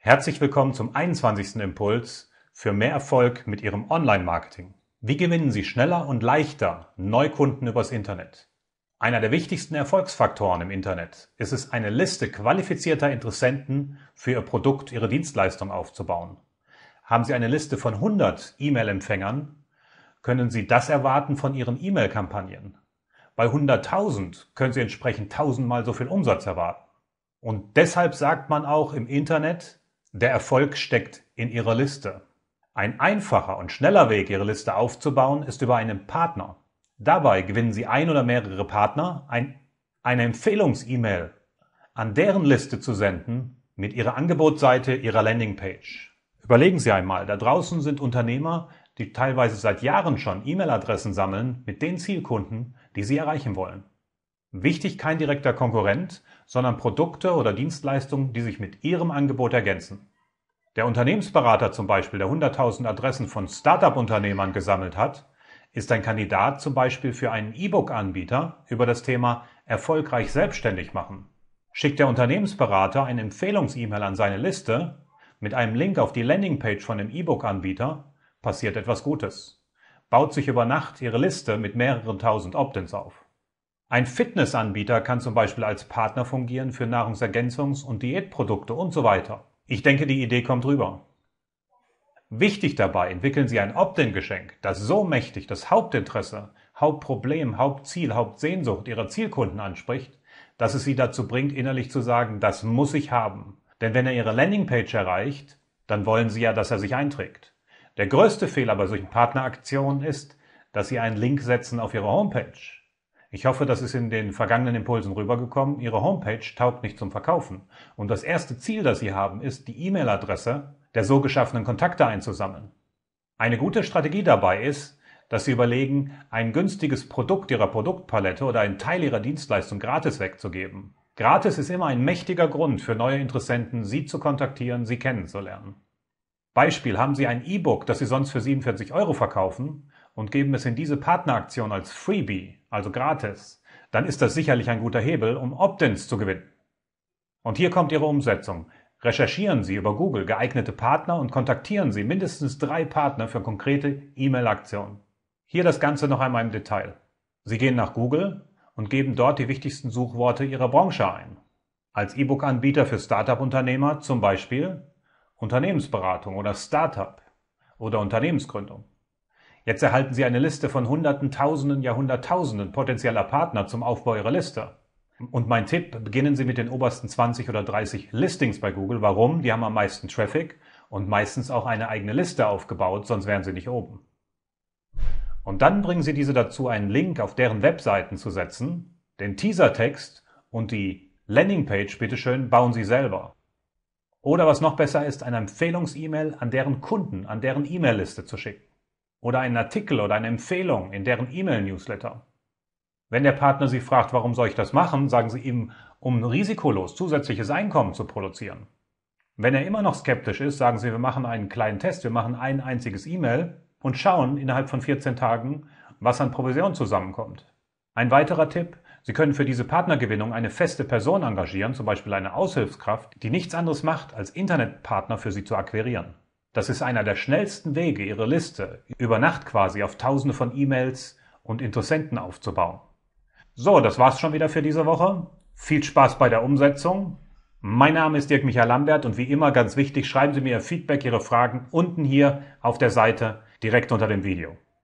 Herzlich willkommen zum 21. Impuls für mehr Erfolg mit Ihrem Online-Marketing. Wie gewinnen Sie schneller und leichter Neukunden übers Internet? Einer der wichtigsten Erfolgsfaktoren im Internet ist es, eine Liste qualifizierter Interessenten für Ihr Produkt, Ihre Dienstleistung aufzubauen. Haben Sie eine Liste von 100 E-Mail-Empfängern, können Sie das erwarten von Ihren E-Mail-Kampagnen. Bei 100.000 können Sie entsprechend tausendmal so viel Umsatz erwarten. Und deshalb sagt man auch im Internet, der Erfolg steckt in Ihrer Liste. Ein einfacher und schneller Weg, Ihre Liste aufzubauen, ist über einen Partner. Dabei gewinnen Sie ein oder mehrere Partner, ein, eine Empfehlungs-E-Mail an deren Liste zu senden mit Ihrer Angebotsseite, Ihrer Landingpage. Überlegen Sie einmal, da draußen sind Unternehmer, die teilweise seit Jahren schon E-Mail-Adressen sammeln mit den Zielkunden, die Sie erreichen wollen. Wichtig kein direkter Konkurrent, sondern Produkte oder Dienstleistungen, die sich mit Ihrem Angebot ergänzen. Der Unternehmensberater zum Beispiel, der 100.000 Adressen von Startup-Unternehmern gesammelt hat, ist ein Kandidat zum Beispiel für einen E-Book-Anbieter über das Thema erfolgreich selbstständig machen. Schickt der Unternehmensberater ein Empfehlungs-E-Mail an seine Liste mit einem Link auf die Landingpage von dem E-Book-Anbieter, passiert etwas Gutes. Baut sich über Nacht Ihre Liste mit mehreren tausend Opt-ins auf. Ein Fitnessanbieter kann zum Beispiel als Partner fungieren für Nahrungsergänzungs- und Diätprodukte und so weiter. Ich denke, die Idee kommt rüber. Wichtig dabei entwickeln Sie ein Opt-in-Geschenk, das so mächtig das Hauptinteresse, Hauptproblem, Hauptziel, Hauptsehnsucht Ihrer Zielkunden anspricht, dass es Sie dazu bringt, innerlich zu sagen, das muss ich haben. Denn wenn er Ihre Landingpage erreicht, dann wollen Sie ja, dass er sich einträgt. Der größte Fehler bei solchen Partneraktionen ist, dass Sie einen Link setzen auf Ihre Homepage. Ich hoffe, das ist in den vergangenen Impulsen rübergekommen. Ihre Homepage taugt nicht zum Verkaufen. Und das erste Ziel, das Sie haben, ist, die E-Mail-Adresse der so geschaffenen Kontakte einzusammeln. Eine gute Strategie dabei ist, dass Sie überlegen, ein günstiges Produkt Ihrer Produktpalette oder einen Teil Ihrer Dienstleistung gratis wegzugeben. Gratis ist immer ein mächtiger Grund für neue Interessenten, Sie zu kontaktieren, Sie kennenzulernen. Beispiel haben Sie ein E-Book, das Sie sonst für 47 Euro verkaufen und geben es in diese Partneraktion als Freebie also gratis, dann ist das sicherlich ein guter Hebel, um Opt-ins zu gewinnen. Und hier kommt Ihre Umsetzung. Recherchieren Sie über Google geeignete Partner und kontaktieren Sie mindestens drei Partner für konkrete E-Mail-Aktionen. Hier das Ganze noch einmal im Detail. Sie gehen nach Google und geben dort die wichtigsten Suchworte Ihrer Branche ein. Als E-Book-Anbieter für Startup-Unternehmer zum Beispiel Unternehmensberatung oder Startup oder Unternehmensgründung. Jetzt erhalten Sie eine Liste von Hunderten, Tausenden, Jahrhunderttausenden potenzieller Partner zum Aufbau Ihrer Liste. Und mein Tipp, beginnen Sie mit den obersten 20 oder 30 Listings bei Google. Warum? Die haben am meisten Traffic und meistens auch eine eigene Liste aufgebaut, sonst wären sie nicht oben. Und dann bringen Sie diese dazu, einen Link auf deren Webseiten zu setzen, den Teasertext und die Landingpage, bitteschön, bauen Sie selber. Oder was noch besser ist, eine Empfehlungs-E-Mail an deren Kunden, an deren E-Mail-Liste zu schicken oder einen Artikel oder eine Empfehlung in deren E-Mail-Newsletter. Wenn der Partner Sie fragt, warum soll ich das machen, sagen Sie ihm, um risikolos zusätzliches Einkommen zu produzieren. Wenn er immer noch skeptisch ist, sagen Sie, wir machen einen kleinen Test, wir machen ein einziges E-Mail und schauen innerhalb von 14 Tagen, was an Provision zusammenkommt. Ein weiterer Tipp, Sie können für diese Partnergewinnung eine feste Person engagieren, zum Beispiel eine Aushilfskraft, die nichts anderes macht, als Internetpartner für Sie zu akquirieren. Das ist einer der schnellsten Wege, Ihre Liste über Nacht quasi auf Tausende von E-Mails und Interessenten aufzubauen. So, das war's schon wieder für diese Woche. Viel Spaß bei der Umsetzung. Mein Name ist Dirk Michael Lambert und wie immer ganz wichtig, schreiben Sie mir Ihr Feedback, Ihre Fragen unten hier auf der Seite direkt unter dem Video.